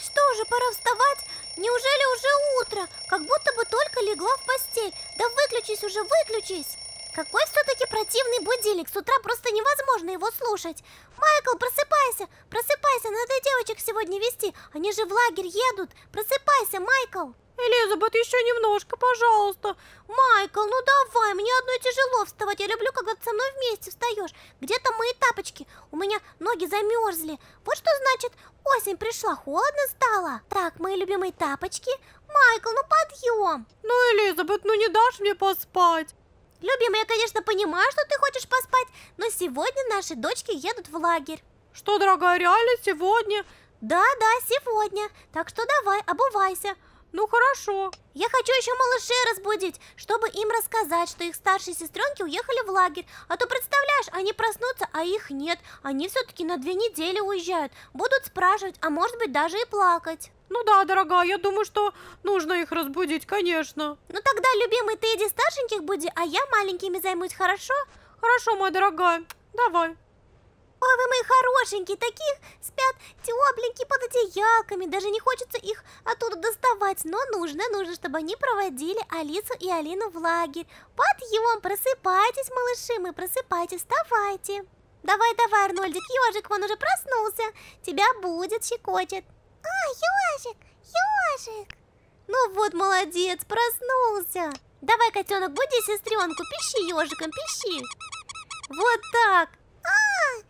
что, уже пора вставать? Неужели уже утро? Как будто бы только легла в постель. Да выключись уже, выключись! Какой все-таки противный будильник, с утра просто невозможно его слушать. Майкл, просыпайся, просыпайся, надо девочек сегодня вести, они же в лагерь едут. Просыпайся, Майкл! Элизабет, еще немножко, пожалуйста. Майкл, ну давай, мне одной тяжело вставать. Я люблю, когда ты со мной вместе встаешь. где там мои тапочки. У меня ноги замерзли. Вот что значит, осень пришла, холодно стало. Так, мои любимые тапочки. Майкл, ну подъем. Ну, Элизабет, ну не дашь мне поспать. Любимая, я, конечно, понимаю, что ты хочешь поспать, но сегодня наши дочки едут в лагерь. Что, дорогая, реально сегодня? Да, да, сегодня. Так что давай, обувайся. Ну хорошо. Я хочу еще малышей разбудить, чтобы им рассказать, что их старшие сестренки уехали в лагерь. А то представляешь, они проснутся, а их нет. Они все-таки на две недели уезжают. Будут спрашивать, а может быть даже и плакать. Ну да, дорогая, я думаю, что нужно их разбудить, конечно. Ну тогда, любимый, ты иди старшеньких буди, а я маленькими займусь, хорошо? Хорошо, моя дорогая, давай. Ой, вы мои хорошенькие, таких спят тепленькие под одеялками, даже не хочется их оттуда доставать, но нужно, нужно, чтобы они проводили Алису и Алину в лагерь. Подъем, просыпайтесь, малыши, мы просыпайтесь, вставайте. Давай, давай, Арнольдик, ежик, он уже проснулся, тебя будет, щекочет. А, ежик, ежик. Ну вот, молодец, проснулся. Давай, котенок, буди сестренку, пищи ежиком, пищи. Вот так. А,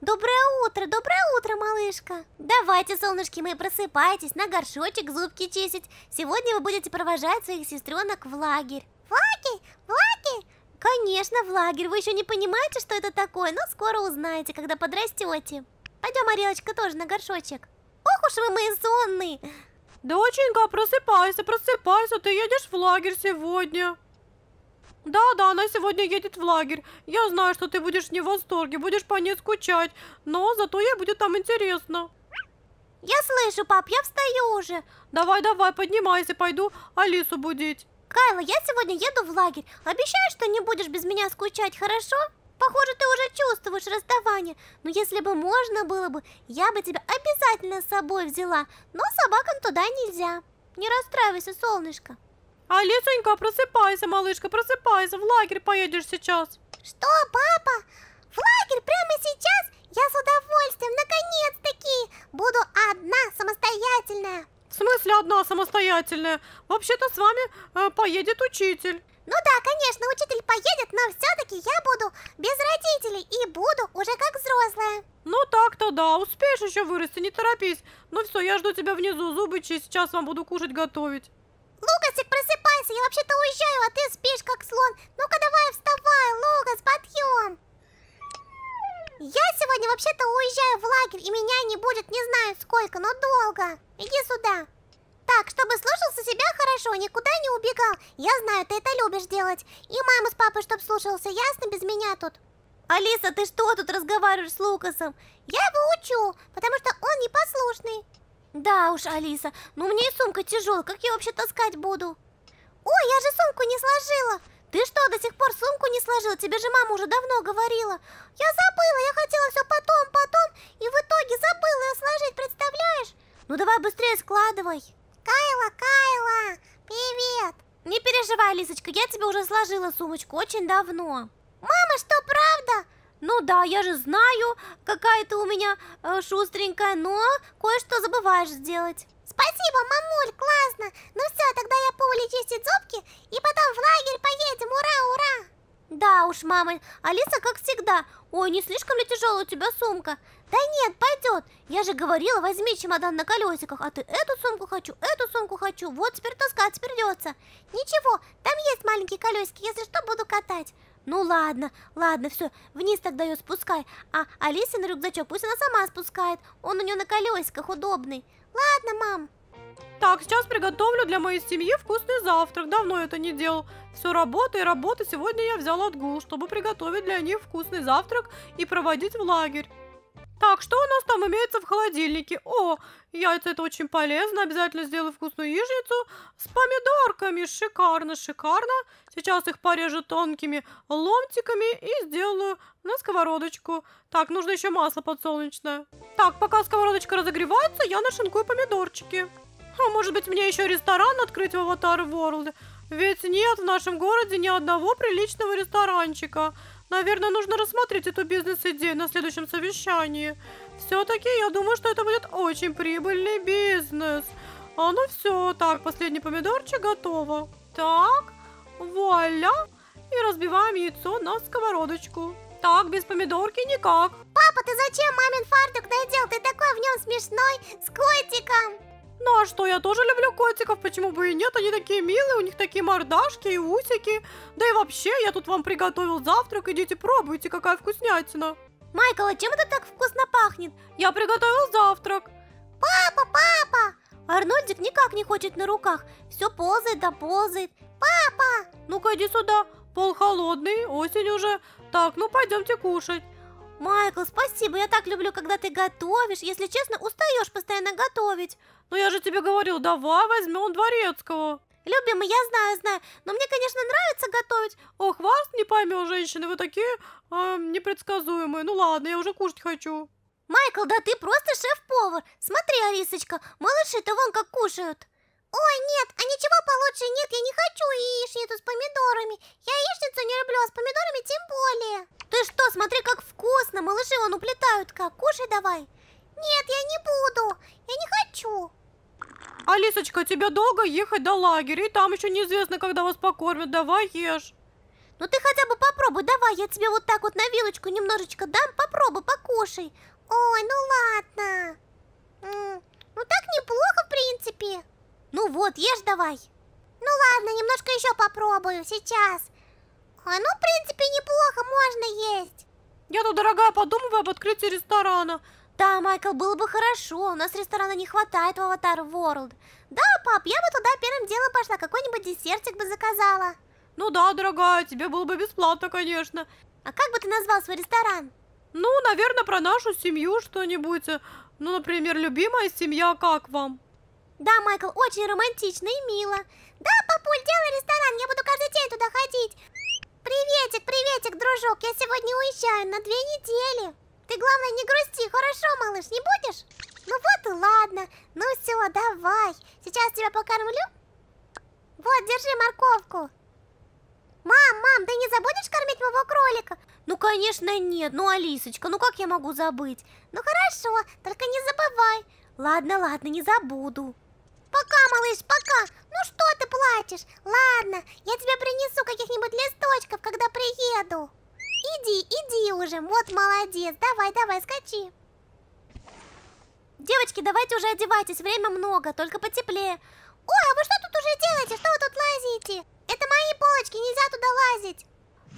Доброе утро, доброе утро, малышка. Давайте, солнышки мои, просыпайтесь, на горшочек зубки чистить. Сегодня вы будете провожать своих сестренок в лагерь. В лагерь? В лагерь? Конечно, в лагерь. Вы еще не понимаете, что это такое, но скоро узнаете, когда подрастете. Пойдем, Орелочка, тоже на горшочек. Ох уж вы мои сонные. Доченька, просыпайся, просыпайся, ты едешь в лагерь сегодня. Да-да, она сегодня едет в лагерь. Я знаю, что ты будешь не в восторге, будешь по ней скучать. Но зато ей будет там интересно. Я слышу, пап, я встаю уже. Давай-давай, поднимайся, пойду Алису будить. Кайла, я сегодня еду в лагерь. Обещаю, что не будешь без меня скучать, хорошо? Похоже, ты уже чувствуешь расставание. Но если бы можно было бы, я бы тебя обязательно с собой взяла. Но собакам туда нельзя. Не расстраивайся, солнышко. Алисонька, просыпайся, малышка, просыпайся, в лагерь поедешь сейчас. Что, папа? В лагерь прямо сейчас? Я с удовольствием, наконец-таки, буду одна самостоятельная. В смысле одна самостоятельная? Вообще-то с вами э, поедет учитель. Ну да, конечно, учитель поедет, но все-таки я буду без родителей и буду уже как взрослая. Ну так-то да, успеешь еще вырасти, не торопись. Ну все, я жду тебя внизу, зубы чистить, сейчас вам буду кушать готовить. Лукасик, просыпайся, я вообще-то уезжаю, а ты спишь как слон. Ну-ка давай, вставай, Лукас, подъем. Я сегодня вообще-то уезжаю в лагерь, и меня не будет не знаю сколько, но долго. Иди сюда. Так, чтобы слушался себя хорошо, никуда не убегал. Я знаю, ты это любишь делать. И маму с папой, чтобы слушался, ясно, без меня тут. Алиса, ты что тут разговариваешь с Лукасом? Я его учу, потому что он непослушный. Да уж, Алиса, ну мне и сумка тяжелая, как я вообще таскать буду? Ой, я же сумку не сложила! Ты что, до сих пор сумку не сложила? Тебе же мама уже давно говорила. Я забыла, я хотела все потом, потом, и в итоге забыла ее сложить, представляешь? Ну давай быстрее складывай. Кайла, Кайла, привет! Не переживай, Лисочка, я тебе уже сложила сумочку очень давно. Мама, что, правда? Ну да, я же знаю, какая ты у меня э, шустренькая, но кое-что забываешь сделать. Спасибо, мамуль, классно. Ну все, тогда я пули чистить зубки и потом в лагерь поедем, ура, ура. Да уж, мама, Алиса как всегда. Ой, не слишком ли тяжелая у тебя сумка? Да нет, пойдет. Я же говорила, возьми чемодан на колесиках, а ты эту сумку хочу, эту сумку хочу. Вот теперь таскать придется. Ничего, там есть маленькие колесики, если что, буду катать. Ну ладно, ладно, все, вниз тогда ее спускай. А Алисе на рюкзачок пусть она сама спускает. Он у нее на колесиках удобный. Ладно, мам. Так, сейчас приготовлю для моей семьи вкусный завтрак. Давно это не делал. Все работа и работа. Сегодня я взял отгул, чтобы приготовить для них вкусный завтрак и проводить в лагерь. Так, что у нас там имеется в холодильнике? О, яйца это очень полезно. Обязательно сделаю вкусную яичницу с помидорками. Шикарно, шикарно. Сейчас их порежу тонкими ломтиками и сделаю на сковородочку. Так, нужно еще масло подсолнечное. Так, пока сковородочка разогревается, я нашинкую помидорчики. А может быть мне еще ресторан открыть в Аватар Ворлд? Ведь нет в нашем городе ни одного приличного ресторанчика. Наверное, нужно рассмотреть эту бизнес-идею на следующем совещании. Все-таки я думаю, что это будет очень прибыльный бизнес. А ну все, так, последний помидорчик готово. Так, вуаля. И разбиваем яйцо на сковородочку. Так, без помидорки никак. Папа, ты зачем мамин фартук надел? Ты такой в нем смешной, с котиком. Ну а что, я тоже люблю котиков, почему бы и нет? Они такие милые, у них такие мордашки и усики. Да и вообще, я тут вам приготовил завтрак, идите пробуйте, какая вкуснятина. Майкл, а чем это так вкусно пахнет? Я приготовил завтрак. Папа, папа! Арнольдик никак не хочет на руках, все ползает да ползает. Папа! Ну-ка иди сюда, пол холодный, осень уже. Так, ну пойдемте кушать. Майкл, спасибо, я так люблю, когда ты готовишь. Если честно, устаешь постоянно готовить. Ну я же тебе говорил, давай возьмем дворецкого. Любимый, я знаю, знаю, но мне, конечно, нравится готовить. Ох, вас не поймешь, женщины, вы такие э, непредсказуемые. Ну ладно, я уже кушать хочу. Майкл, да ты просто шеф-повар. Смотри, Арисочка, малыши-то вон как кушают. Ой, нет, а ничего получше нет, я не хочу яичницу с помидорами. Я яичницу не люблю, а с помидорами тем более. Ты что, смотри, как вкусно, малыши вон уплетают как. Кушай давай. Нет, я не буду, я не хочу. Алисочка, тебе долго ехать до лагеря, и там еще неизвестно, когда вас покормят. Давай ешь. Ну ты хотя бы попробуй, давай, я тебе вот так вот на вилочку немножечко дам, попробуй, покушай. Ой, ну ладно. Ну так неплохо, в принципе. Ну вот, ешь давай. Ну ладно, немножко еще попробую, сейчас. Ой, ну в принципе неплохо, можно есть. Я тут, дорогая, подумываю об открытии ресторана. Да, Майкл, было бы хорошо. У нас ресторана не хватает в Аватар Ворлд. Да, пап, я бы туда первым делом пошла. Какой-нибудь десертик бы заказала. Ну да, дорогая, тебе было бы бесплатно, конечно. А как бы ты назвал свой ресторан? Ну, наверное, про нашу семью что-нибудь. Ну, например, любимая семья, как вам? Да, Майкл, очень романтично и мило. Да, папуль, делай ресторан, я буду каждый день туда ходить. Приветик, приветик, дружок, я сегодня уезжаю на две недели главное не грусти, хорошо, малыш, не будешь? Ну вот и ладно. Ну все, давай. Сейчас тебя покормлю. Вот, держи морковку. Мам, мам, ты не забудешь кормить моего кролика? Ну, конечно, нет. Ну, Алисочка, ну как я могу забыть? Ну, хорошо, только не забывай. Ладно, ладно, не забуду. Пока, малыш, пока. Ну, что ты плачешь? Ладно, я тебе принесу каких-нибудь листочков, когда приеду. Иди, иди уже, вот молодец. Давай, давай, скачи. Девочки, давайте уже одевайтесь, время много, только потеплее. Ой, а вы что тут уже делаете? Что вы тут лазите? Это мои полочки, нельзя туда лазить.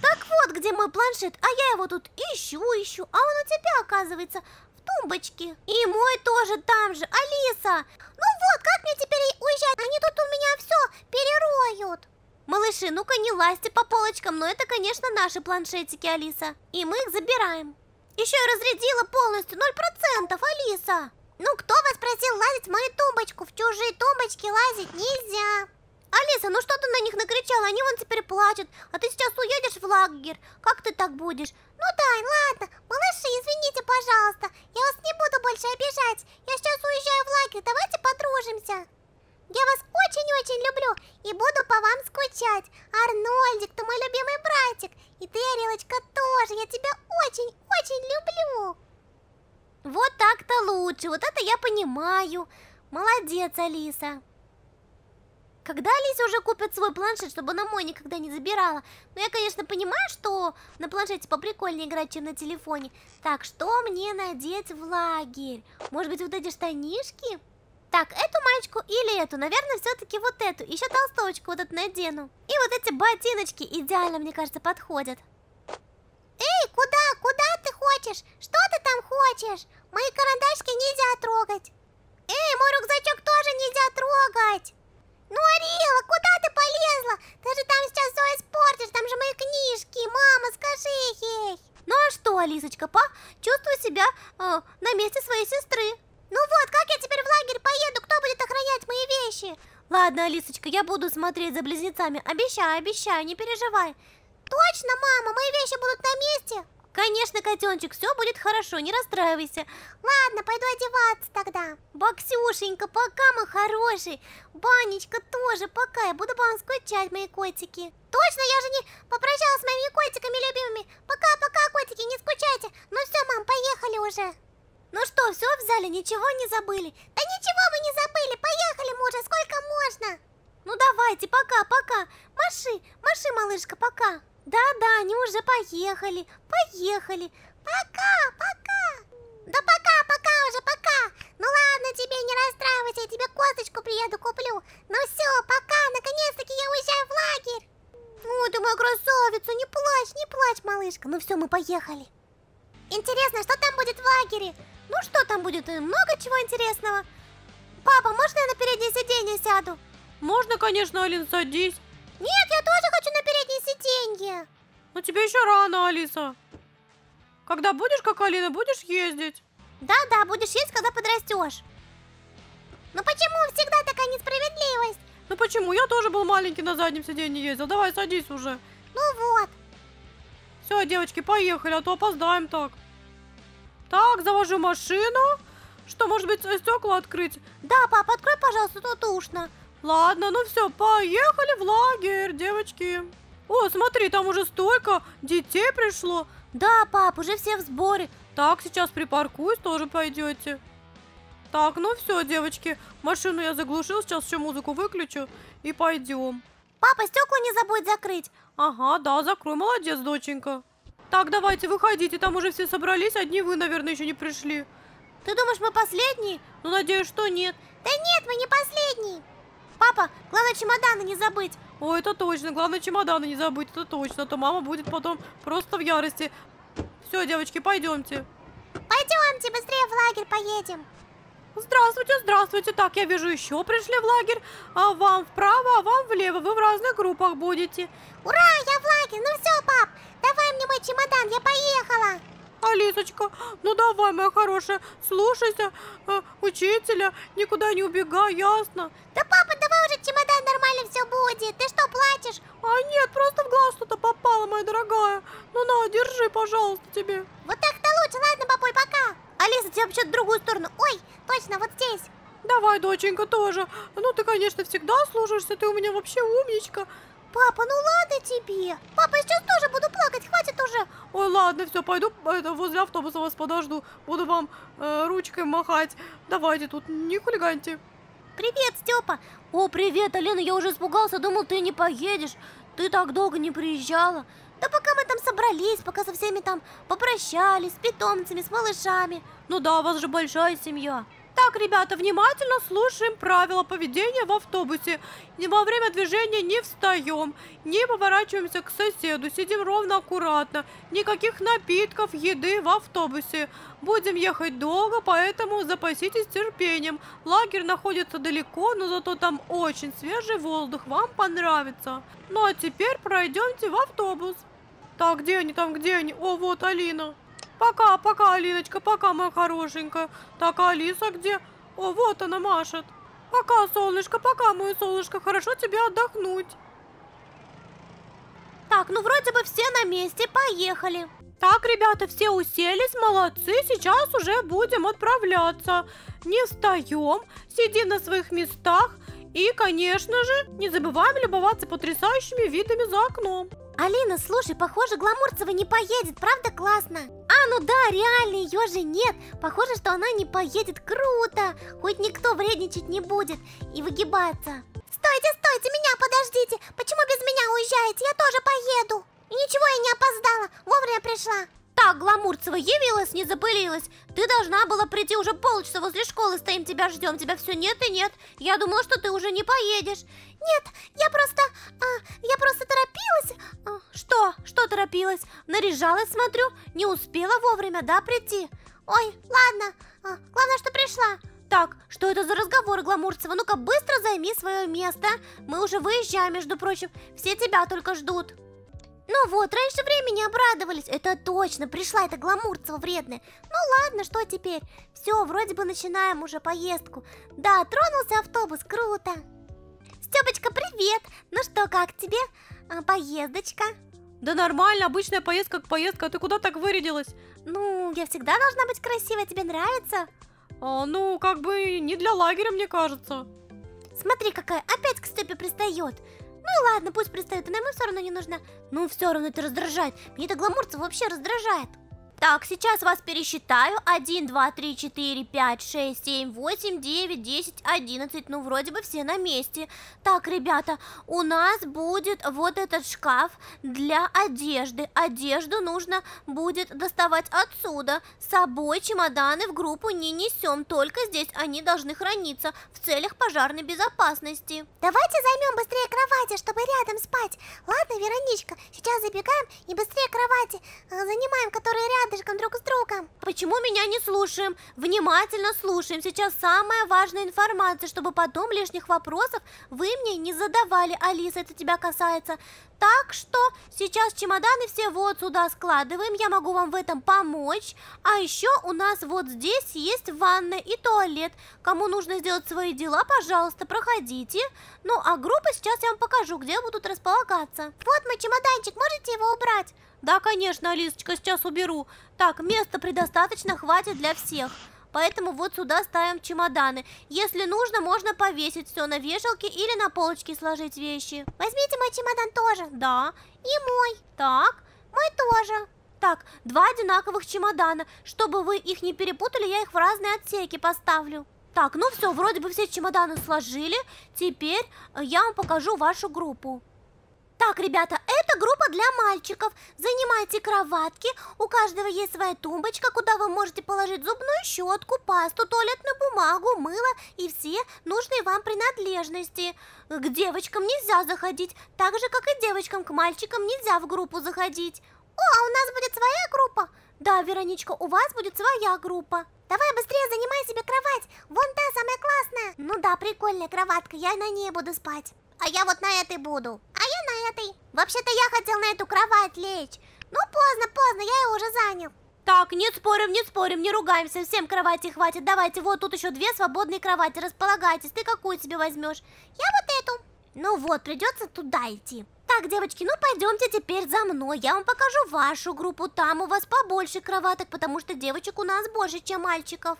Так вот, где мой планшет, а я его тут ищу, ищу, а он у тебя, оказывается, в тумбочке. И мой тоже там же, Алиса. Ну вот, как мне теперь уезжать? Они тут у меня все перероют. Малыши, ну-ка не лазьте по полочкам, но это, конечно, наши планшетики, Алиса. И мы их забираем. Еще и разрядила полностью, 0%, Алиса. Ну, кто вас просил лазить в мою тумбочку? В чужие тумбочки лазить нельзя. Алиса, ну что ты на них накричала? Они вон теперь плачут. А ты сейчас уедешь в лагерь. Как ты так будешь? Ну да, ладно. Малыши, извините, пожалуйста. Я вас не буду больше обижать. Я сейчас уезжаю в лагерь. Давайте подружимся и буду по вам скучать. Арнольдик, ты мой любимый братик. И ты, Орелочка, тоже. Я тебя очень-очень люблю. Вот так-то лучше. Вот это я понимаю. Молодец, Алиса. Когда Алиса уже купит свой планшет, чтобы она мой никогда не забирала? Но ну, я, конечно, понимаю, что на планшете поприкольнее играть, чем на телефоне. Так, что мне надеть в лагерь? Может быть, вот эти штанишки? Так, эту маечку или эту. Наверное, все-таки вот эту. Еще толстовочку вот эту надену. И вот эти ботиночки идеально, мне кажется, подходят. Эй, куда? Куда ты хочешь? Что ты там хочешь? Мои карандашки нельзя трогать. Эй, мой рюкзачок тоже нельзя Ладно, Алисочка, я буду смотреть за близнецами. Обещаю, обещаю, не переживай. Точно, мама, мои вещи будут на месте? Конечно, котеночек, все будет хорошо, не расстраивайся. Ладно, пойду одеваться тогда. Боксюшенька, пока, мой хороший. Банечка тоже, пока. Я буду по вам скучать, мои котики. Точно, я же не попрощалась с моими котиками любимыми. Пока-пока, котики, не скучайте. Ну все, мам, поехали уже. Ну что, все взяли, ничего не забыли? Да ничего, уже поехали, поехали. Пока, пока. Да пока, пока уже, пока. Ну ладно, тебе не расстраивайся, я тебе косточку приеду куплю. Ну все, пока, наконец-таки я уезжаю в лагерь. Ой, ты моя красавица, ну не плачь, не плачь, малышка. Ну все, мы поехали. Интересно, что там будет в лагере? Ну что там будет? Э, много чего интересного. Папа, можно я на переднее сиденье сяду? Можно, конечно, Алин, садись. Нет, я тоже хочу на переднее сиденье. Ну тебе еще рано, Алиса. Когда будешь, как Алина, будешь ездить? Да-да, будешь ездить, когда подрастешь. Ну почему всегда такая несправедливость? Ну почему? Я тоже был маленький, на заднем сиденье ездил. Давай, садись уже. Ну вот. Все, девочки, поехали, а то опоздаем так. Так, завожу машину. Что, может быть, э, стекла открыть? Да, папа, открой, пожалуйста, тут ушно. Ладно, ну все, поехали в лагерь, девочки. О, смотри, там уже столько детей пришло. Да, пап, уже все в сборе. Так, сейчас припаркуюсь, тоже пойдете. Так, ну все, девочки, машину я заглушил, сейчас еще музыку выключу и пойдем. Папа, стекла не забудь закрыть. Ага, да, закрой, молодец, доченька. Так, давайте, выходите, там уже все собрались, одни вы, наверное, еще не пришли. Ты думаешь, мы последние? Ну, надеюсь, что нет. Да нет, мы не последние. Папа, главное чемоданы не забыть. О, это точно. Главное, чемоданы не забыть. Это точно. А то мама будет потом просто в ярости. Все, девочки, пойдемте. Пойдемте, быстрее в лагерь поедем. Здравствуйте, здравствуйте. Так, я вижу, еще пришли в лагерь. А вам вправо, а вам влево. Вы в разных группах будете. Ура, я в лагерь. Ну все, пап, давай мне мой чемодан, я поехала. Алисочка, ну давай, моя хорошая, слушайся э, учителя, никуда не убегай, ясно? Да, папа, давай уже чемодан, нормально все будет. Ты что, плачешь? А нет, просто в глаз что-то попало, моя дорогая. Ну на, держи, пожалуйста, тебе. Вот так-то лучше, ладно, папуль, пока. Алиса, тебе вообще в другую сторону. Ой, точно, вот здесь. Давай, доченька, тоже. Ну, ты, конечно, всегда слушаешься, ты у меня вообще умничка. Папа, ну ладно тебе. Папа, я сейчас тоже буду плакать, хватит уже. Ой, ладно, все, пойду э, это, возле автобуса вас подожду. Буду вам э, ручкой махать. Давайте тут, не хулиганьте. Привет, Степа. О, привет, Алина, я уже испугался, думал, ты не поедешь. Ты так долго не приезжала. Да пока мы там собрались, пока со всеми там попрощались, с питомцами, с малышами. Ну да, у вас же большая семья. Так, ребята, внимательно слушаем правила поведения в автобусе. Во время движения не встаем, не поворачиваемся к соседу, сидим ровно, аккуратно. Никаких напитков, еды в автобусе. Будем ехать долго, поэтому запаситесь терпением. Лагерь находится далеко, но зато там очень свежий воздух, вам понравится. Ну а теперь пройдемте в автобус. Так, где они там, где они? О, вот Алина. Пока, пока, Алиночка, пока, моя хорошенькая. Так, а Алиса где? О, вот она машет. Пока, солнышко, пока, мое солнышко. Хорошо тебе отдохнуть. Так, ну вроде бы все на месте, поехали. Так, ребята, все уселись, молодцы, сейчас уже будем отправляться. Не встаем, сидим на своих местах и, конечно же, не забываем любоваться потрясающими видами за окном. Алина, слушай, похоже, Гламурцева не поедет, правда классно? А, ну да, реально, ее же нет. Похоже, что она не поедет, круто. Хоть никто вредничать не будет и выгибаться. Стойте, стойте, меня подождите. Почему без меня уезжаете? Я тоже поеду. И ничего, я не опоздала, вовремя пришла. Так, Гламурцева, явилась, не запылилась. Ты должна была прийти уже полчаса возле школы, стоим тебя ждем, тебя все нет и нет. Я думала, что ты уже не поедешь. Нет, я просто, а, я просто торопилась. А, что? Что торопилась? Наряжалась, смотрю, не успела вовремя, да, прийти? Ой, ладно, а, главное, что пришла. Так, что это за разговор, Гламурцева? Ну-ка, быстро займи свое место. Мы уже выезжаем, между прочим. Все тебя только ждут. Ну вот, раньше времени обрадовались. Это точно, пришла эта гламурцева вредная. Ну ладно, что теперь? Все, вроде бы начинаем уже поездку. Да, тронулся автобус, круто. Степочка, привет! Ну что, как тебе а, поездочка? Да нормально, обычная поездка как поездка. Ты куда так вырядилась? Ну, я всегда должна быть красивой, тебе нравится? А, ну, как бы не для лагеря, мне кажется. Смотри, какая опять к Степе пристает. Ну ладно, пусть представит, она ему все равно не нужна. Ну все равно это раздражает. Мне это гламурцев вообще раздражает. Так, сейчас вас пересчитаю. 1, 2, 3, 4, 5, 6, 7, 8, 9, 10, 11. Ну, вроде бы все на месте. Так, ребята, у нас будет вот этот шкаф для одежды. Одежду нужно будет доставать отсюда. С собой чемоданы в группу не несем, только здесь они должны храниться в целях пожарной безопасности. Давайте займем быстрее кровати, чтобы рядом спать. Ладно, Вероничка, сейчас забегаем и быстрее кровати э, занимаем, которые рядом рядышком друг с другом. Почему меня не слушаем? Внимательно слушаем. Сейчас самая важная информация, чтобы потом лишних вопросов вы мне не задавали. Алиса, это тебя касается. Так что сейчас чемоданы все вот сюда складываем. Я могу вам в этом помочь. А еще у нас вот здесь есть ванная и туалет. Кому нужно сделать свои дела, пожалуйста, проходите. Ну, а группы сейчас я вам покажу, где будут располагаться. Вот мой чемоданчик, можете его убрать? Да, конечно, Алисочка, сейчас уберу. Так, места предостаточно, хватит для всех. Поэтому вот сюда ставим чемоданы. Если нужно, можно повесить все на вешалке или на полочке сложить вещи. Возьмите мой чемодан тоже. Да. И мой. Так. Мой тоже. Так, два одинаковых чемодана. Чтобы вы их не перепутали, я их в разные отсеки поставлю. Так, ну все, вроде бы все чемоданы сложили. Теперь э, я вам покажу вашу группу. Так, ребята, это группа для мальчиков. Занимайте кроватки. У каждого есть своя тумбочка, куда вы можете положить зубную щетку, пасту, туалетную бумагу, мыло и все нужные вам принадлежности. К девочкам нельзя заходить, так же, как и девочкам к мальчикам нельзя в группу заходить. О, а у нас будет своя группа? Да, Вероничка, у вас будет своя группа. Давай быстрее занимай себе кровать. Вон та самая классная. Ну да, прикольная кроватка, я на ней буду спать а я вот на этой буду. А я на этой. Вообще-то я хотел на эту кровать лечь. Ну, поздно, поздно, я ее уже занял. Так, не спорим, не спорим, не ругаемся, всем кровати хватит. Давайте, вот тут еще две свободные кровати, располагайтесь. Ты какую себе возьмешь? Я вот эту. Ну вот, придется туда идти. Так, девочки, ну пойдемте теперь за мной. Я вам покажу вашу группу. Там у вас побольше кроваток, потому что девочек у нас больше, чем мальчиков.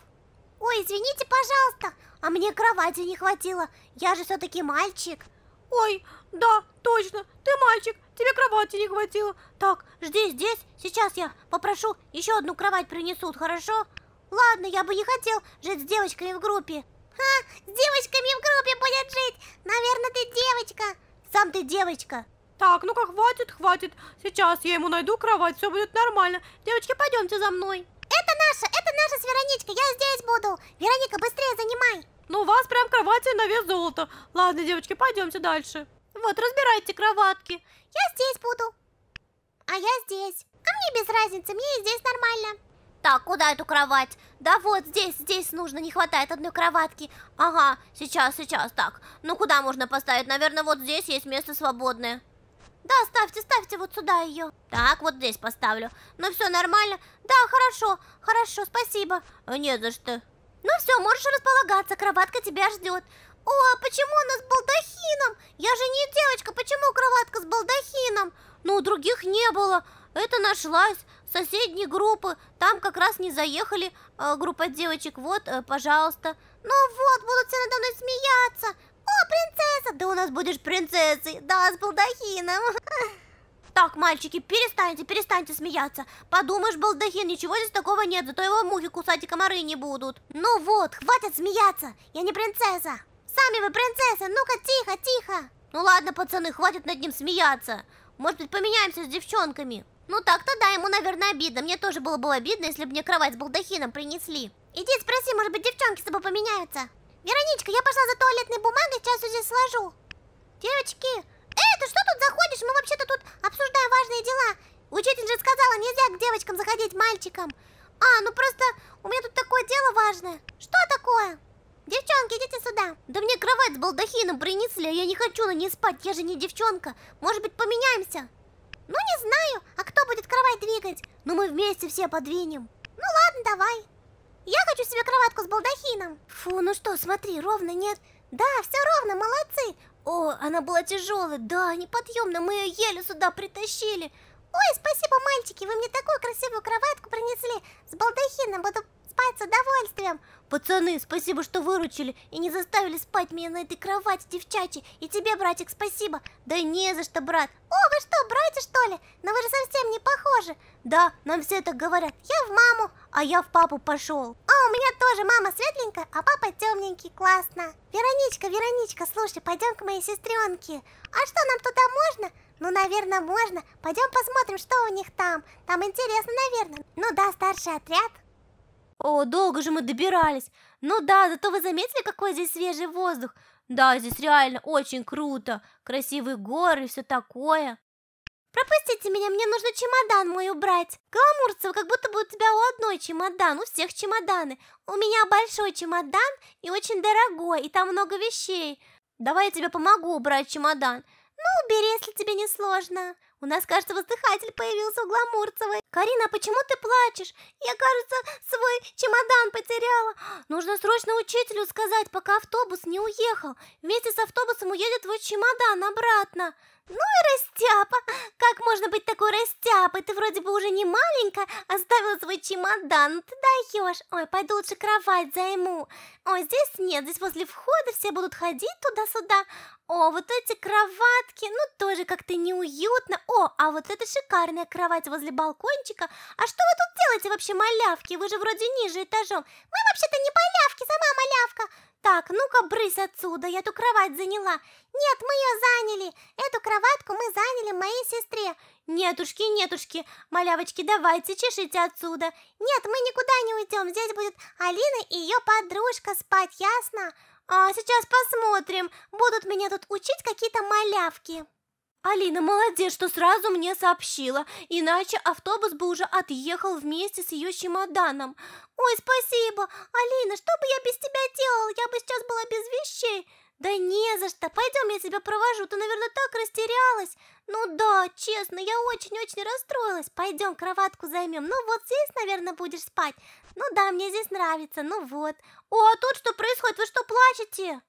Ой, извините, пожалуйста, а мне кровати не хватило. Я же все-таки мальчик. Ой, да, точно, ты мальчик, тебе кровати не хватило. Так, жди здесь, сейчас я попрошу, еще одну кровать принесут, хорошо? Ладно, я бы не хотел жить с девочками в группе. Ха, с девочками в группе будет жить. Наверное, ты девочка. Сам ты девочка. Так, ну-ка, хватит, хватит. Сейчас я ему найду кровать, все будет нормально. Девочки, пойдемте за мной. Это наша, это наша с Вероничкой, я здесь буду. Вероника, быстрее занимай. Ну, у вас прям кровати на вес золота. Ладно, девочки, пойдемте дальше. Вот, разбирайте кроватки. Я здесь буду. А я здесь. А мне без разницы, мне и здесь нормально. Так, куда эту кровать? Да вот, здесь, здесь нужно, не хватает одной кроватки. Ага, сейчас, сейчас, так. Ну, куда можно поставить? Наверное, вот здесь есть место свободное. Да, ставьте, ставьте вот сюда ее. Так, вот здесь поставлю. Ну, все нормально. Да, хорошо, хорошо, спасибо. Э, не за что. Ну все, можешь располагаться, кроватка тебя ждет. О, а почему она с балдахином? Я же не девочка, почему кроватка с балдахином? Ну, у других не было. Это нашлась. Соседние группы. Там как раз не заехали э, группа девочек. Вот, э, пожалуйста. Ну вот, будут все надо мной смеяться. О, принцесса! ты у нас будешь принцессой. Да, с балдахином. Так, мальчики, перестаньте, перестаньте смеяться. Подумаешь, балдахин, ничего здесь такого нет, зато его мухи кусать и комары не будут. Ну вот, хватит смеяться, я не принцесса. Сами вы принцесса, ну-ка тихо, тихо. Ну ладно, пацаны, хватит над ним смеяться. Может быть, поменяемся с девчонками? Ну так-то да, ему, наверное, обидно. Мне тоже было бы обидно, если бы мне кровать с балдахином принесли. Иди спроси, может быть, девчонки с тобой поменяются. Вероничка, я пошла за туалетной бумагой, сейчас все здесь сложу. Девочки, Эй, ты что тут заходишь? Мы вообще-то тут обсуждаем важные дела. Учитель же сказала, нельзя к девочкам заходить, мальчикам. А, ну просто у меня тут такое дело важное. Что такое? Девчонки, идите сюда. Да мне кровать с балдахином принесли, а я не хочу на ней спать, я же не девчонка. Может быть, поменяемся? Ну, не знаю, а кто будет кровать двигать? Ну, мы вместе все подвинем. Ну, ладно, давай. Я хочу себе кроватку с балдахином. Фу, ну что, смотри, ровно нет. Да, все ровно, молодцы она была тяжелая, да, неподъемная, мы ее еле сюда притащили. Ой, спасибо, мальчики, вы мне такую красивую кроватку принесли с балдахином, буду спать с удовольствием. Пацаны, спасибо, что выручили и не заставили спать меня на этой кровати, девчачи, И тебе, братик, спасибо. Да не за что, брат. О, вы что, братья, что ли? Но ну, вы же совсем не похожи. Да, нам все так говорят. Я в маму, а я в папу пошел. А у меня тоже мама светленькая, а папа темненький, классно. Вероничка, Вероничка, слушай, пойдем к моей сестренке. А что, нам туда можно? Ну, наверное, можно. Пойдем посмотрим, что у них там. Там интересно, наверное. Ну да, старший отряд. О, долго же мы добирались. Ну да, зато вы заметили, какой здесь свежий воздух? Да, здесь реально очень круто. Красивые горы и все такое. Пропустите меня, мне нужно чемодан мой убрать. Каламурцева, как будто бы у тебя у одной чемодан, у всех чемоданы. У меня большой чемодан и очень дорогой, и там много вещей. Давай я тебе помогу убрать чемодан. Ну, убери, если тебе не сложно. У нас, кажется, воздыхатель появился у Гламурцевой. Карина, а почему ты плачешь? Я, кажется, свой чемодан потеряла. Нужно срочно учителю сказать, пока автобус не уехал. Вместе с автобусом уедет твой чемодан обратно. Ну и растяпа! Как можно быть такой растяпой? Ты вроде бы уже не маленькая, оставила а свой чемодан, ты даешь. Ой, пойду лучше кровать займу. Ой, здесь нет, здесь возле входа все будут ходить туда-сюда. О, вот эти кроватки, ну тоже как-то неуютно. О, а вот эта шикарная кровать возле балкончика. А что вы тут делаете вообще, малявки? Вы же вроде ниже этажом. Мы вообще-то не малявки, сама малявка. Так, ну-ка, брысь отсюда, я эту кровать заняла. Нет, мы ее заняли. Эту кроватку мы заняли моей сестре. Нетушки, нетушки, малявочки, давайте, чешите отсюда. Нет, мы никуда не уйдем, здесь будет Алина и ее подружка спать, ясно? А сейчас посмотрим, будут меня тут учить какие-то малявки. Алина, молодец, что сразу мне сообщила, иначе автобус бы уже отъехал вместе с ее чемоданом. Ой, спасибо, Алина, что бы я без тебя делала? Я бы сейчас была без вещей. Да не за что, пойдем, я тебя провожу, ты, наверное, так растерялась. Ну да, честно, я очень-очень расстроилась. Пойдем, кроватку займем. Ну вот здесь, наверное, будешь спать. Ну да, мне здесь нравится, ну вот. О, а тут что происходит? Вы что, плачете?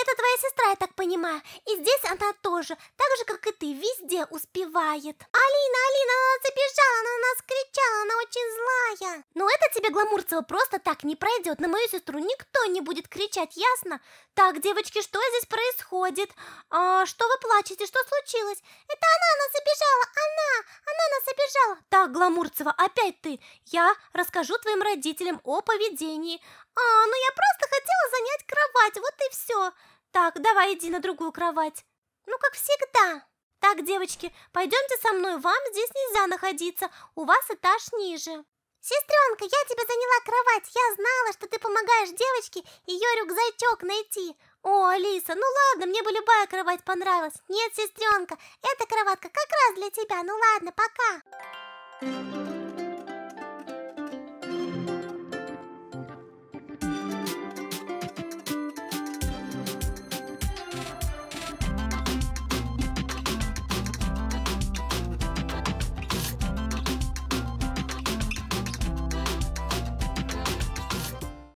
Это твоя сестра, я так понимаю. И здесь она тоже, так же, как и ты, везде успевает. Алина, Алина, она забежала, она на нас кричала, она очень злая. Но это тебе, Гламурцева, просто так не пройдет. На мою сестру никто не будет кричать, ясно? Так, девочки, что здесь происходит? А, что вы плачете? Что случилось? Это она нас забежала, она, она нас забежала. Так, Гламурцева, опять ты. Я расскажу твоим родителям о поведении. А, ну я просто так, давай иди на другую кровать. Ну, как всегда. Так, девочки, пойдемте со мной, вам здесь нельзя находиться, у вас этаж ниже. Сестренка, я тебе заняла кровать, я знала, что ты помогаешь девочке ее рюкзачок найти. О, Алиса, ну ладно, мне бы любая кровать понравилась. Нет, сестренка, эта кроватка как раз для тебя, ну ладно, пока.